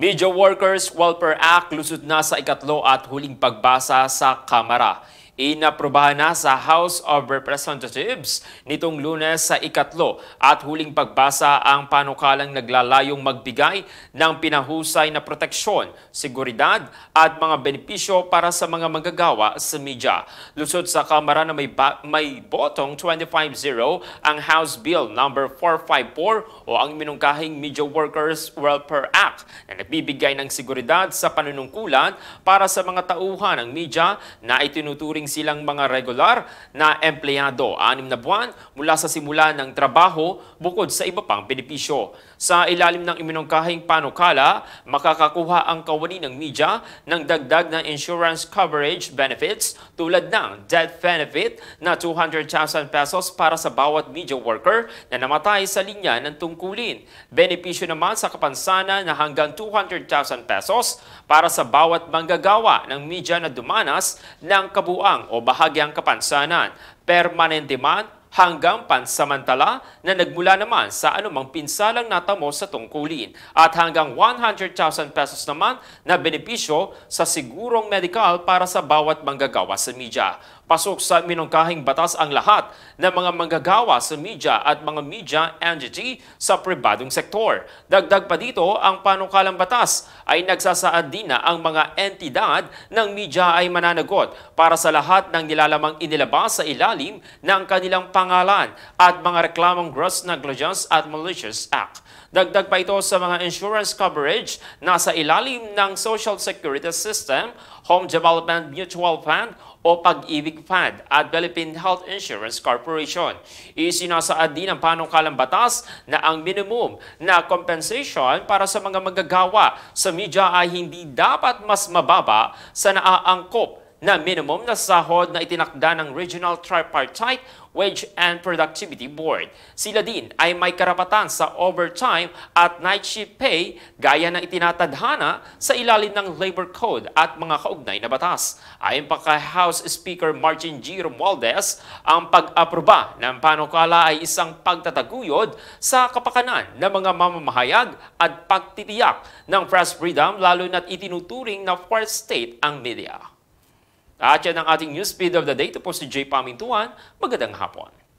Media Workers Welfare Act lusot na sa ikatlo at huling pagbasa sa Kamara. Inaprobahan na sa House of Representatives nitong lunes sa ikatlo at huling pagbasa ang panukalang naglalayong magbigay ng pinahusay na proteksyon, seguridad at mga benepisyo para sa mga magagawa sa media. Lusot sa Kamara na may, may botong 25-0 ang House Bill No. 454 o ang minungkahing Media Workers Welfare Act na nagbibigay ng seguridad sa panunungkulan para sa mga tauhan ng media na itinuturing silang mga regular na empleyado, anim na buwan mula sa simula ng trabaho bukod sa iba pang benepisyo. Sa ilalim ng iminungkahing panukala, makakakuha ang kawani ng media ng dagdag na insurance coverage benefits tulad ng death benefit na 200,000 pesos para sa bawat media worker na namatay sa linya ng tungkulin. Benepisyo naman sa kapansana na hanggang 200,000 pesos para sa bawat manggagawa ng media na dumanas ng kabuuan hakbang o bahagyang kapansanan, permanente man hanggang pansamantala na nagmula naman sa anumang pinsalang natamo sa tungkulin at hanggang 100,000 pesos naman na benepisyo sa sigurong medikal para sa bawat manggagawa sa media. Pasok sa minungkahing batas ang lahat ng mga manggagawa sa media at mga media entity sa pribadong sektor. Dagdag pa dito, ang panukalang batas ay nagsasaad din na ang mga entidad ng media ay mananagot para sa lahat ng nilalamang inilabas sa ilalim ng kanilang pangalan at mga reklamong gross negligence at malicious act. Dagdag pa ito sa mga insurance coverage na sa ilalim ng Social Security System, Home Development Mutual Fund o Pag-ibig Fund at Philippine Health Insurance Corporation. Isinasaad din ng panukalang batas na ang minimum na compensation para sa mga magagawa sa media ay hindi dapat mas mababa sa naaangkop na minimum na sahod na itinakda ng Regional Tripartite Wage and Productivity Board. Sila din ay may karapatan sa overtime at night shift pay gaya ng itinatadhana sa ilalim ng Labor Code at mga kaugnay na batas. Ayon pa kay House Speaker Martin G. Romualdez, ang pag-aproba ng panukala ay isang pagtataguyod sa kapakanan ng mga mamamahayag at pagtitiyak ng press freedom lalo na't itinuturing na fourth state ang media. At yan ang ating newsfeed of the day. Ito po si Jay Pamintuan. Magandang hapon.